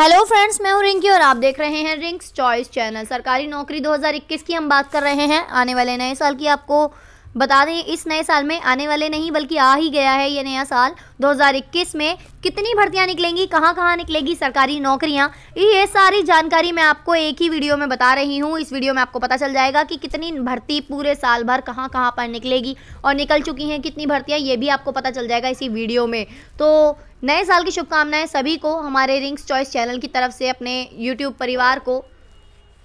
hello friends मैं हूं रिंकी और आप देख रहे हैं रिंक्स चॉइस चैनल सरकारी नौकरी 2021 की हम बात कर रहे हैं आने वाले नए साल की आपको बता दें इस नए साल में आने वाले नहीं बल्कि आ ही गया है ये नया साल 2021 में कितनी भर्तियां निकलेंगी कहां कहां निकलेगी सरकारी नौकरियां ये सारी जानकारी मैं आपको एक ही वीडियो में बता रही हूं इस वीडियो में आपको पता चल जाएगा कि कितनी भर्ती पूरे साल भर कहां कहां पर निकलेगी और निकल चुकी हैं कितनी भर्तियाँ ये भी आपको पता चल जाएगा इसी वीडियो में तो नए साल की शुभकामनाएं सभी को हमारे रिंग्स चॉइस चैनल की तरफ से अपने यूट्यूब परिवार को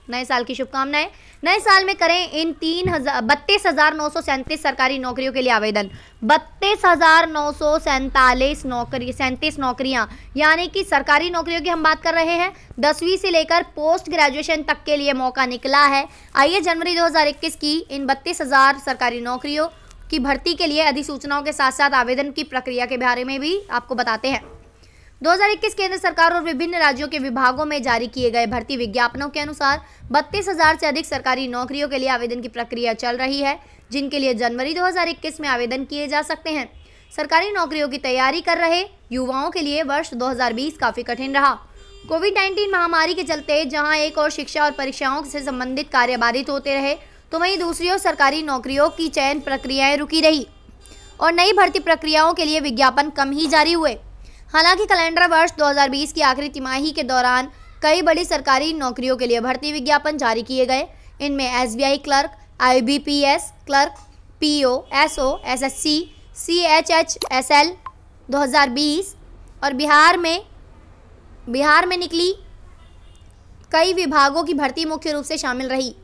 नए साल की शुभकामनाएं नए साल में करें इन तीन हजार बत्तीस हजार नौ सौ सैंतीस सरकारी नौकरियों के लिए आवेदन बत्तीस हजार नौ सौ सैंतालीस नौकरी सैंतीस नौकरियां यानी कि सरकारी नौकरियों की हम बात कर रहे हैं दसवीं से लेकर पोस्ट ग्रेजुएशन तक के लिए मौका निकला है आइए जनवरी 2021 की इन बत्तीस हजार सरकारी नौकरियों की भर्ती के लिए अधिसूचनाओं के साथ साथ आवेदन की प्रक्रिया के बारे में भी आपको बताते हैं 2021 केंद्र सरकार और विभिन्न राज्यों के विभागों में जारी किए गए भर्ती विज्ञापनों के अनुसार बत्तीस हजार से अधिक सरकारी नौकरियों के लिए आवेदन की प्रक्रिया चल रही है जिनके लिए जनवरी 2021 में आवेदन किए जा सकते हैं सरकारी नौकरियों की तैयारी कर रहे युवाओं के लिए वर्ष 2020 काफी कठिन रहा कोविड नाइन्टीन महामारी के चलते जहाँ एक और शिक्षा और परीक्षाओं से संबंधित कार्य बाधित होते रहे तो वही दूसरी ओर सरकारी नौकरियों की चयन प्रक्रियाएं रुकी रही और नई भर्ती प्रक्रियाओं के लिए विज्ञापन कम ही जारी हुए हालांकि कैलेंडर वर्ष 2020 की आखिरी तिमाही के दौरान कई बड़ी सरकारी नौकरियों के लिए भर्ती विज्ञापन जारी किए गए इनमें S clerk I clerk P O O S S S C C H H S L और बिहार में बिहार में निकली कई विभागों की भर्ती मुख्य रूप से शामिल रही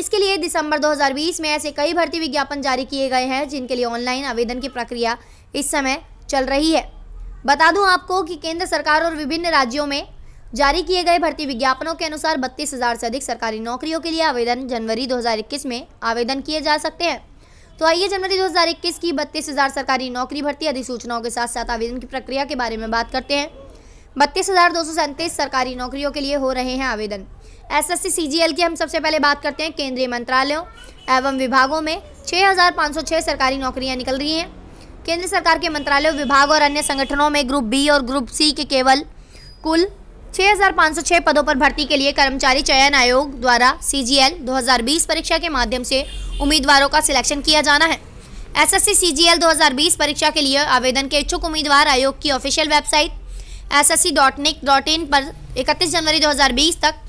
इसके लिए दिसंबर 2020 में ऐसे कई भर्ती विज्ञापन जारी किए गए हैं जिनके लिए ऑनलाइन आवेदन की प्रक्रिया इस समय चल रही है बता दूं आपको कि केंद्र सरकार और विभिन्न राज्यों में जारी किए गए भर्ती विज्ञापनों के अनुसार बत्तीस हज़ार से अधिक सरकारी नौकरियों के लिए आवेदन जनवरी 2021 में आवेदन किए जा सकते हैं तो आइए जनवरी 2021 की बत्तीस हज़ार सरकारी नौकरी भर्ती अधिसूचनाओं के साथ साथ आवेदन की प्रक्रिया के बारे में बात करते हैं बत्तीस हज़ार दो सौ सैंतीस सरकारी नौकरियों के लिए हो रहे हैं आवेदन एस एस सी की हम सबसे पहले बात करते हैं केंद्रीय मंत्रालयों एवं विभागों में छः हज़ार पाँच सौ छः सरकारी नौकरियाँ निकल रही हैं केंद्र सरकार के मंत्रालय विभाग और अन्य संगठनों में ग्रुप बी और ग्रुप सी के केवल कुल 6,506 पदों पर भर्ती के लिए कर्मचारी चयन आयोग द्वारा सी 2020 परीक्षा के माध्यम से उम्मीदवारों का सिलेक्शन किया जाना है एसएससी सीजीएल 2020 परीक्षा के लिए आवेदन के इच्छुक उम्मीदवार आयोग की ऑफिशियल वेबसाइट एस एस पर 31 जनवरी 2020 तक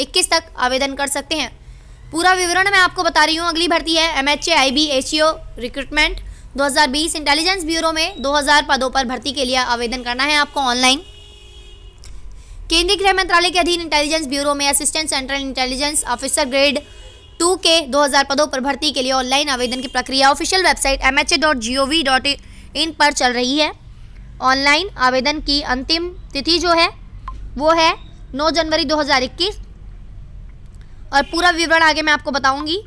21 तक आवेदन कर सकते हैं पूरा विवरण मैं आपको बता रही हूँ अगली भर्ती है M H I B H recruitment 2020 intelligence bureau में 2000 पदों पर भर्ती के लिए आवेदन करना है आपको ऑनलाइन केंद्रीय गृह मंत्रालय के अधीन इंटेलिजेंस ब्यूरो में assistant central intelligence officer grade two के 2000 पदों पर भर्ती के लिए ऑनलाइन आवेदन की प्रक्रिया ऑफिशियल वेबसाइट एम इन पर चल रही है ऑनलाइन आवेदन की अंतिम तिथि जो है वो है 9 जनवरी 2021 और पूरा विवरण आगे मैं आपको बताऊंगी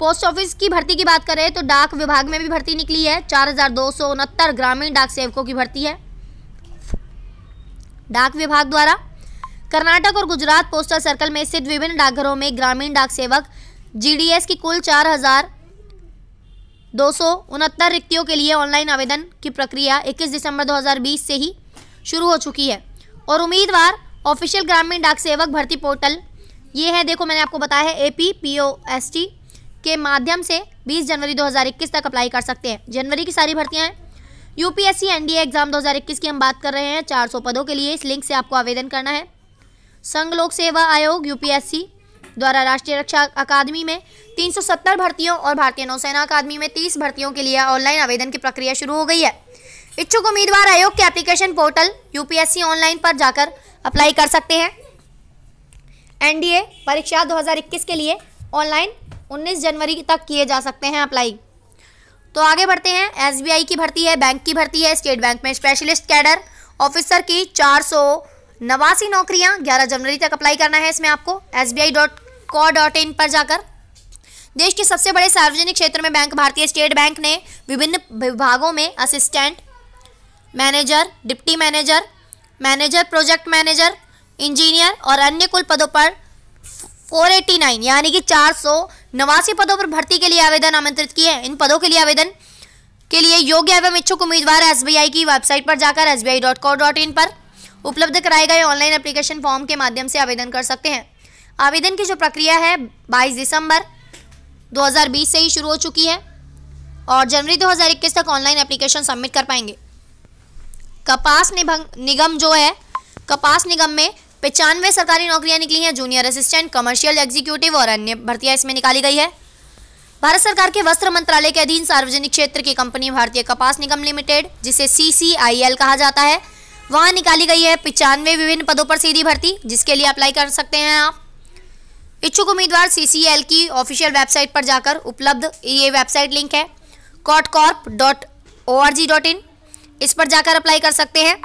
पोस्ट ऑफिस की भर्ती की बात करें तो डाक विभाग में भी भर्ती निकली है चार ग्रामीण डाक सेवकों की भर्ती है डाक विभाग द्वारा कर्नाटक और गुजरात पोस्टल सर्कल में स्थित विभिन्न डाकघरों में ग्रामीण डाक सेवक जीडीएस की कुल चार हजार दो सौ उनहत्तर रिक्तियों के लिए ऑनलाइन आवेदन की प्रक्रिया 21 दिसंबर 2020 से ही शुरू हो चुकी है और उम्मीदवार ऑफिशियल ग्रामीण डाक सेवक भर्ती पोर्टल ये है देखो मैंने आपको बताया है A P P O S T के माध्यम से 20 जनवरी 2021 तक अप्लाई कर सकते हैं जनवरी की सारी भर्तियां हैं यूपीएससी एनडीए एग्जाम 2021 की हम बात कर रहे हैं 400 पदों के लिए इस लिंक से आपको आवेदन करना है संघ लोक सेवा आयोग यूपीएससी द्वारा राष्ट्रीय रक्षा अकादमी में 370 भर्तियों और भारतीय नौसेना अकादमी में 30 भर्तियों के लिए ऑनलाइन आवेदन की प्रक्रिया शुरू हो गई है इच्छुक उम्मीदवार आयोग के एप्लीकेशन पोर्टल यूपीएससी ऑनलाइन पर जाकर अप्लाई कर सकते हैं एनडीए परीक्षा 2021 के लिए ऑनलाइन 19 जनवरी तक किए जा सकते हैं अप्लाई तो आगे बढ़ते हैं एस की भर्ती है बैंक की भर्ती है स्टेट बैंक में स्पेशलिस्ट कैडर ऑफिसर की चार नवासी नौकरियां 11 जनवरी तक अप्लाई करना है इसमें आपको एस बी आई पर जाकर देश के सबसे बड़े सार्वजनिक क्षेत्र में बैंक भारतीय स्टेट बैंक ने विभिन्न विभागों में assistant manager deputy manager manager project manager engineer और अन्य कुल पदों पर 489 यानी कि चार नवासी पदों पर भर्ती के लिए आवेदन आमंत्रित किए हैं इन पदों के लिए आवेदन के लिए योग्य एवं इच्छुक उम्मीदवार एसबीआई की वेबसाइट पर जाकर एस पर उपलब्ध कराए गए ऑनलाइन एप्लीकेशन फॉर्म के माध्यम से आवेदन कर सकते हैं आवेदन की जो प्रक्रिया है 22 दिसंबर 2020 से ही शुरू हो चुकी है और जनवरी 2021 तक ऑनलाइन एप्लीकेशन सबमिट कर पाएंगे कपास निगम जो है कपास निगम में पचानवे सरकारी नौकरियां निकली हैं जूनियर असिस्टेंट कमर्शियल एग्जीक्यूटिव और अन्य भर्तियां इसमें निकाली गई है भारत सरकार के वस्त्र मंत्रालय के अधीन सार्वजनिक क्षेत्र की कंपनी भारतीय कपास निगम लिमिटेड जिसे सी कहा जाता है वहां निकाली गई है पिचानवे विभिन्न पदों पर सीधी भर्ती जिसके लिए अप्लाई कर सकते हैं आप इच्छुक उम्मीदवार सी की ऑफिशियल वेबसाइट पर जाकर उपलब्ध ये वेबसाइट लिंक है cot corp dot O R G dot in इस पर जाकर अप्लाई कर सकते हैं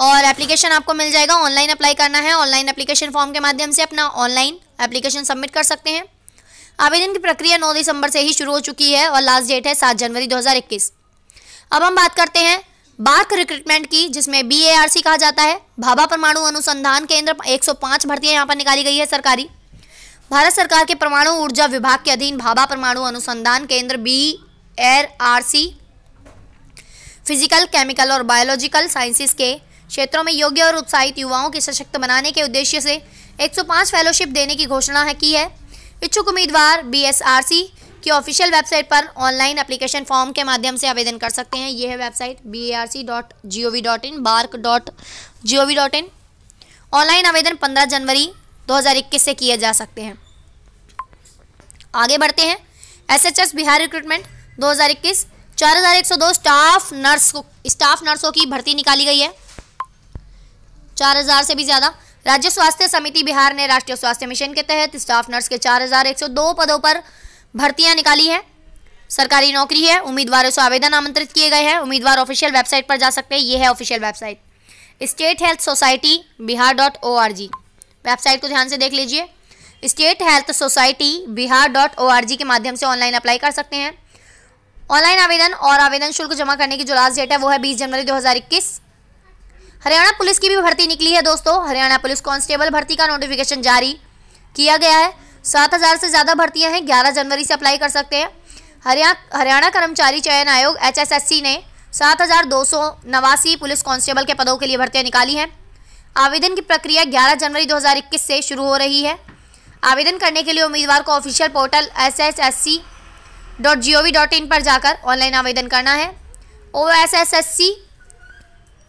और एप्लीकेशन आपको मिल जाएगा ऑनलाइन अप्लाई करना है ऑनलाइन एप्लीकेशन फॉर्म के माध्यम से अपना ऑनलाइन एप्लीकेशन सबमिट कर सकते हैं आवेदन की प्रक्रिया 9 दिसंबर से ही शुरू हो चुकी है और लास्ट डेट है 7 जनवरी 2021 अब हम बात करते हैं बार्क रिक्रूटमेंट की जिसमें बी कहा जाता है भाभा परमाणु अनुसंधान केंद्र 105 भर्तियां यहाँ पर निकाली गई है सरकारी भारत सरकार के परमाणु ऊर्जा विभाग के अधीन भाभा परमाणु अनुसंधान केंद्र B A R C physical chemical और बायोलॉजिकल साइंसिस के क्षेत्रों में योग्य और उत्साहित युवाओं के सशक्त बनाने के उद्देश्य से 105 फेलोशिप देने की घोषणा है की है इच्छुक उम्मीदवार बीएसआरसी की ऑफिशियल वेबसाइट पर ऑनलाइन एप्लीकेशन फॉर्म के माध्यम से आवेदन कर सकते हैं ये है website B R C dot G O V dot in BARC dot G O V dot in online आवेदन पंद्रह जनवरी 2021 से किए जा सकते हैं आगे बढ़ते हैं एसएचएस बिहार रिक्रूटमेंट 2021 दो स्टाफ नर्स स्टाफ नर्सों की भर्ती निकाली गई है चार हज़ार से भी ज़्यादा राज्य स्वास्थ्य समिति बिहार ने राष्ट्रीय स्वास्थ्य मिशन के तहत स्टाफ नर्स के चार हज़ार एक सौ दो पदों पर भर्तियां निकाली हैं सरकारी नौकरी है उम्मीदवारों से आवेदन आमंत्रित किए गए हैं उम्मीदवार ऑफिशियल वेबसाइट पर जा सकते हैं ये है official website state health society Bihar dot O R G website को ध्यान से देख लीजिए state health society Bihar dot O R G के माध्यम से ऑनलाइन अप्लाई कर सकते हैं ऑनलाइन आवेदन और आवेदन शुल्क जमा करने की जो लास्ट डेट है वो है बीस जनवरी दो हज़ार इक्कीस हरियाणा पुलिस की भी भर्ती निकली है दोस्तों हरियाणा पुलिस कांस्टेबल भर्ती का नोटिफिकेशन जारी किया गया है सात हज़ार से ज़्यादा भर्तियां हैं ग्यारह जनवरी से अप्लाई कर सकते हैं हरियाणा हरियाणा कर्मचारी चयन आयोग एच ने सात हज़ार दो सौ नवासी पुलिस कांस्टेबल के पदों के लिए भर्तियाँ निकाली हैं आवेदन की प्रक्रिया ग्यारह जनवरी दो से शुरू हो रही है आवेदन करने के लिए उम्मीदवार को official portal S S S C dot G O V dot in पर जाकर ऑनलाइन आवेदन करना है O S S S C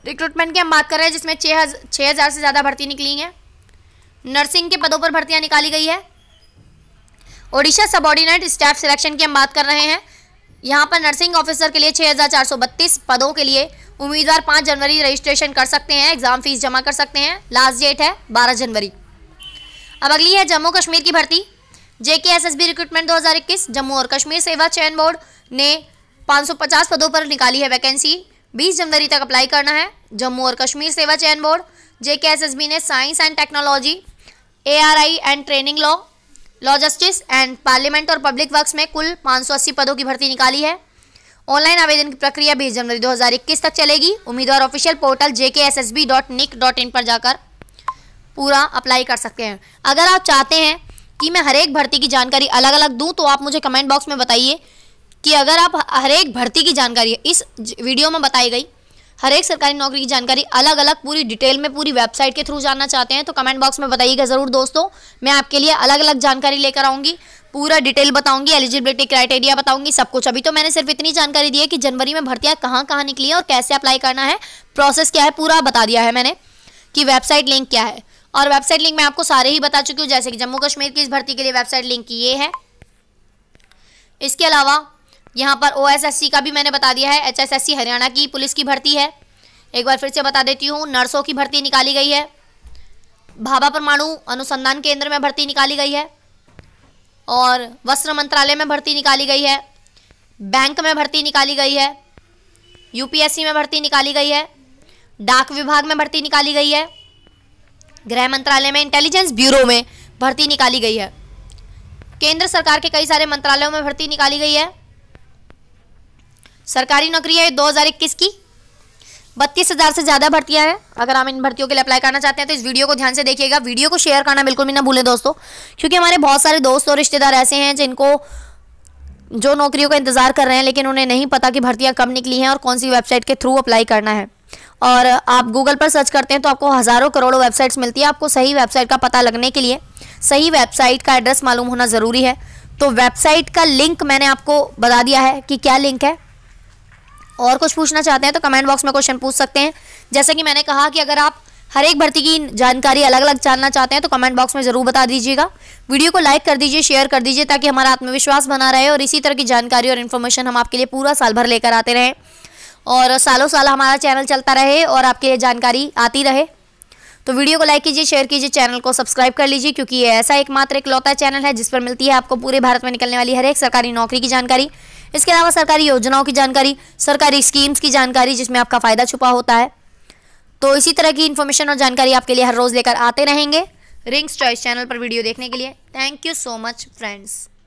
recruitment की हम बात कर रहे हैं जिसमें छः छः हज़ार से ज़्यादा भर्ती निकली हैं नर्सिंग के पदों पर भर्तियाँ निकाली गई है ओडिशा सबऑर्डिनेट स्टाफ सिलेक्शन की हम बात कर रहे हैं यहाँ पर नर्सिंग ऑफिसर के लिए छः पदों के लिए उम्मीदवार पाँच जनवरी रजिस्ट्रेशन कर सकते हैं एग्ज़ाम फीस जमा कर सकते हैं लास्ट डेट है बारह जनवरी अब अगली है जम्मू कश्मीर की भर्ती J K S S B recruitment 2021 Jammu और कश्मीर सेवा चयन बोर्ड ने 550 पदों पर निकाली है वैकेंसी बीस जनवरी तक अप्लाई करना है जम्मू और कश्मीर सेवा चयन board J K S S B ने science and technology A R I and training law law justice and parliament और पब्लिक वर्क्स में कुल 580 पदों की भर्ती निकाली है ऑनलाइन आवेदन की प्रक्रिया बीस जनवरी 2021 तक चलेगी उम्मीदवार official portal J K S S B dot NIC dot in पर जाकर पूरा अप्लाई कर सकते हैं अगर आप चाहते हैं कि मैं हर एक भर्ती की जानकारी अलग अलग दूँ तो आप मुझे कमेंट बॉक्स में बताइए कि अगर आप हर एक भर्ती की जानकारी इस वीडियो में बताई गई हर एक सरकारी नौकरी की जानकारी अलग अलग पूरी डिटेल में पूरी वेबसाइट के थ्रू जानना चाहते हैं तो कमेंट बॉक्स में बताइएगा ज़रूर दोस्तों मैं आपके लिए अलग अलग जानकारी लेकर आऊँगी पूरा डिटेल बताऊंगी एलिजिबिलिटी क्राइटेरिया बताऊंगी सब कुछ अभी तो मैंने सिर्फ इतनी जानकारी दी है कि जनवरी में भर्तियाँ कहाँ कहाँ निकली हैं और कैसे अप्लाई करना है प्रोसेस क्या है पूरा बता दिया है मैंने कि वेबसाइट लिंक क्या है और वेबसाइट लिंक मैं आपको सारे ही बता चुकी हूँ जैसे कि जम्मू कश्मीर की इस भर्ती के लिए वेबसाइट लिंक ये है इसके अलावा यहाँ पर ओ का भी मैंने बता दिया है एच हरियाणा की पुलिस की भर्ती है एक बार फिर से बता देती हूँ नर्सों की भर्ती निकाली गई है भाभा परमाणु अनुसंधान केंद्र में भर्ती निकाली गई है और वस्त्र मंत्रालय में भर्ती निकाली गई है बैंक में भर्ती निकाली गई है यूपीएससी में भर्ती निकाली गई है डाक विभाग में भर्ती निकाली गई है गृह मंत्रालय में इंटेलिजेंस ब्यूरो में भर्ती निकाली गई है केंद्र सरकार के कई सारे मंत्रालयों में भर्ती निकाली गई है सरकारी नौकरी है दो हज़ार इक्कीस की बत्तीस हज़ार से ज़्यादा भर्तियां हैं अगर हम इन भर्तियों के लिए अप्लाई करना चाहते हैं तो इस वीडियो को ध्यान से देखिएगा वीडियो को शेयर करना बिल्कुल भी ना भूलें दोस्तों क्योंकि हमारे बहुत सारे दोस्त और रिश्तेदार ऐसे हैं जिनको जो नौकरियों का इंतज़ार कर रहे हैं लेकिन उन्हें नहीं पता कि भर्तियाँ कब निकली हैं और कौन सी वेबसाइट के थ्रू अप्लाई करना है और आप गूगल पर सर्च करते हैं तो आपको हज़ारों करोड़ों वेबसाइट्स मिलती है आपको सही वेबसाइट का पता लगने के लिए सही वेबसाइट का एड्रेस मालूम होना ज़रूरी है तो वेबसाइट का लिंक मैंने आपको बता दिया है कि क्या लिंक है और कुछ पूछना चाहते हैं तो कमेंट बॉक्स में क्वेश्चन पूछ सकते हैं जैसे कि मैंने कहा कि अगर आप हर एक भर्ती की जानकारी अलग अलग जानना चाहते हैं तो कमेंट बॉक्स में ज़रूर बता दीजिएगा वीडियो को लाइक कर दीजिए शेयर कर दीजिए ताकि हमारा आत्मविश्वास बना रहे और इसी तरह की जानकारी और इन्फॉर्मेशन हम आपके लिए पूरा साल भर लेकर आते रहें और सालों साल हमारा चैनल चलता रहे और आपके लिए जानकारी आती रहे तो वीडियो को लाइक कीजिए शेयर कीजिए चैनल को सब्सक्राइब कर लीजिए क्योंकि ये ऐसा एकमात्र लौता चैनल है जिस पर मिलती है आपको पूरे भारत में निकलने वाली हर एक सरकारी नौकरी की जानकारी इसके अलावा सरकारी योजनाओं की जानकारी सरकारी स्कीम्स की जानकारी जिसमें आपका फ़ायदा छुपा होता है तो इसी तरह की इन्फॉर्मेशन और जानकारी आपके लिए हर रोज़ लेकर आते रहेंगे रिंग्स चॉइस चैनल पर वीडियो देखने के लिए thank you so much friends